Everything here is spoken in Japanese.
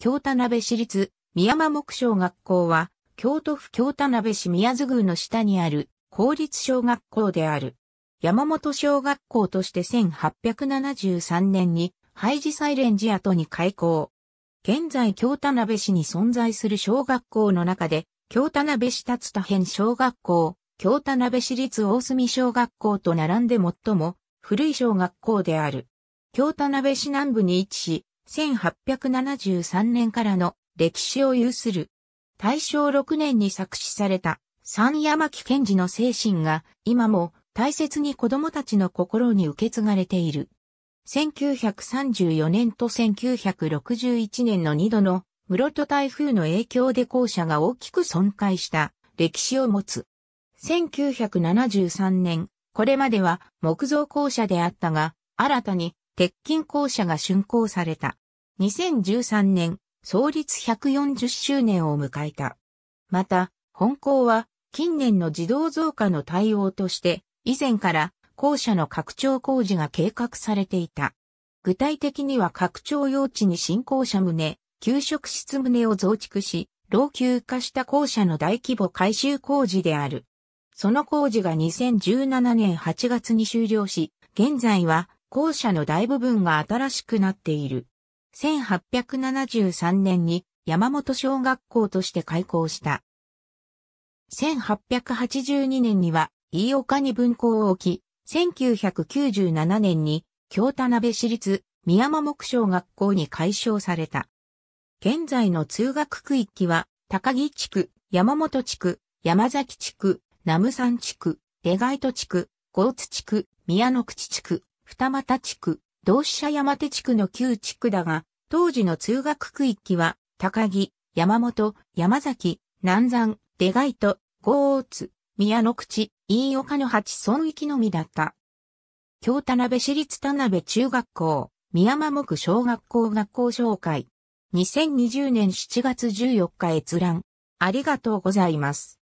京田辺市立宮間木小学校は、京都府京田辺市宮津宮の下にある公立小学校である。山本小学校として1873年に廃寺サイレンジ跡に開校。現在京田辺市に存在する小学校の中で、京田辺市立田辺小学校、京田辺市立大隅小学校と並んで最も古い小学校である。京田辺市南部に位置し、1873年からの歴史を有する。大正6年に作詞された三山木賢治の精神が今も大切に子供たちの心に受け継がれている。1934年と1961年の2度の室戸台風の影響で校舎が大きく損壊した歴史を持つ。1973年、これまでは木造校舎であったが、新たに鉄筋校舎が竣工された。2013年、創立140周年を迎えた。また、本校は近年の児童増加の対応として、以前から校舎の拡張工事が計画されていた。具体的には拡張用地に新校舎棟、給食室棟を増築し、老朽化した校舎の大規模改修工事である。その工事が2017年8月に終了し、現在は校舎の大部分が新しくなっている。1873年に山本小学校として開校した。1882年には飯岡に分校を置き、1997年に京田辺市立宮間木小学校に改称された。現在の通学区域は高木地区、山本地区、山崎地区、南無山地区、出外都地区、江津地区、宮野口地区、二俣地区、同志社山手地区の旧地区だが、当時の通学区域は、高木、山本、山崎、南山、出外と、豪大津、宮野口、飯岡の八村域のみだった。京田辺市立田辺中学校、宮間木小学校学校紹介。2020年7月14日閲覧。ありがとうございます。